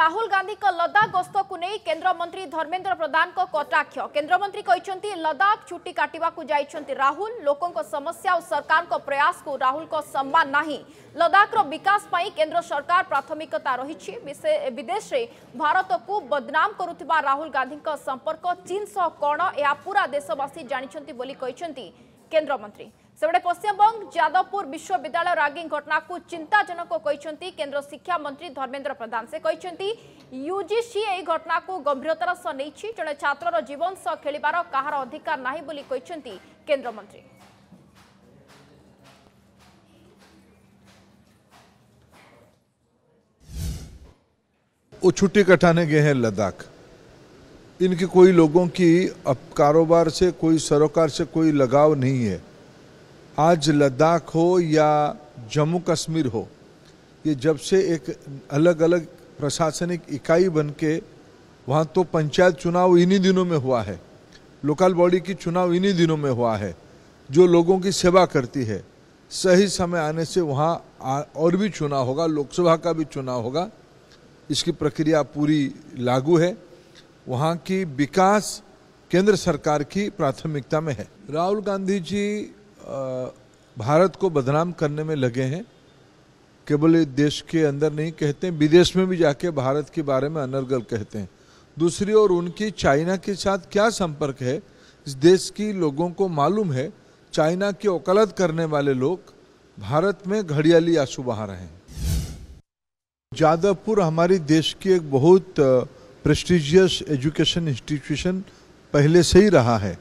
राहुल गांधी लदाख गस्त को नहीं केन्द्रमंत्री धर्मेन्द्र प्रधान कटाक्ष केन्द्रमंत्री कहते लदाख छुट्टी काटा को जाइंट राहुल लोकों समस्या और सरकार प्रयास को राहुल को सम्मान ना लदाखर विकास केन्द्र सरकार प्राथमिकता रही विदेश भारत को बदनाम कर राहुल गांधी संपर्क चीन सह कौन यह पूरा देशवासी जानते केंद्र मंत्री सेबे पश्चिमबंग जादवपुर विश्वविद्यालय रागिंग घटना को चिंताजनक केंद्र शिक्षा मंत्री धर्मेन्द्र प्रधान से कहते यूजीसी घटना को गंभीरतार नहीं छात्र जीवन सह खेल कहार अधिकार नहीं केन्द्र मंत्री वो छुट्टी कटाने गए हैं लद्दाख इनके कोई लोगों की अब कारोबार से कोई सरोकार से कोई लगाव नहीं है आज लद्दाख हो या जम्मू कश्मीर हो ये जब से एक अलग अलग प्रशासनिक इकाई बन के वहाँ तो पंचायत चुनाव इन्हीं दिनों में हुआ है लोकल बॉडी की चुनाव इन्हीं दिनों में हुआ है जो लोगों की सेवा करती है सही समय आने से वहाँ और भी चुनाव होगा लोकसभा का भी चुनाव होगा इसकी प्रक्रिया पूरी लागू है वहाँ की विकास केंद्र सरकार की प्राथमिकता में है राहुल गांधी जी भारत को बदनाम करने में लगे हैं केवल देश के अंदर नहीं कहते विदेश में भी जाके भारत के बारे में अनर्गल कहते हैं दूसरी ओर उनकी चाइना के साथ क्या संपर्क है इस देश की लोगों को मालूम है चाइना की वकालत करने वाले लोग भारत में घड़ियाली आंसू बहा रहे हैं जादवपुर हमारी देश की एक बहुत प्रेस्टिजियस एजुकेशन इंस्टीट्यूशन पहले से ही रहा है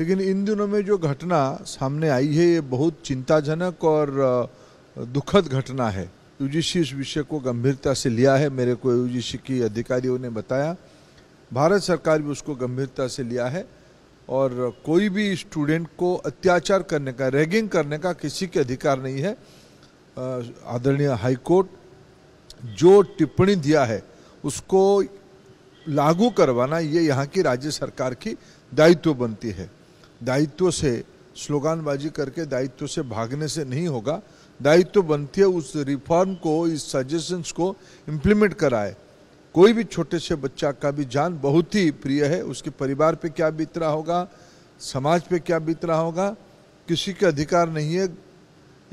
लेकिन इन दिनों में जो घटना सामने आई है ये बहुत चिंताजनक और दुखद घटना है यूजीसी इस विषय को गंभीरता से लिया है मेरे को यूजीसी की अधिकारियों ने बताया भारत सरकार भी उसको गंभीरता से लिया है और कोई भी स्टूडेंट को अत्याचार करने का रैगिंग करने का किसी के अधिकार नहीं है आदरणीय हाईकोर्ट जो टिप्पणी दिया है उसको लागू करवाना ये यहाँ की राज्य सरकार की दायित्व बनती है दायित्व से स्लोगानबाजी करके दायित्व से भागने से नहीं होगा दायित्व बनती है उस रिफॉर्म को इस सजेशंस को इम्प्लीमेंट कराए कोई भी छोटे से बच्चा का भी जान बहुत ही प्रिय है उसके परिवार पे क्या बीत रहा होगा समाज पे क्या बीत रहा होगा किसी के अधिकार नहीं है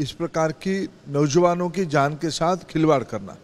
इस प्रकार की नौजवानों की जान के साथ खिलवाड़ करना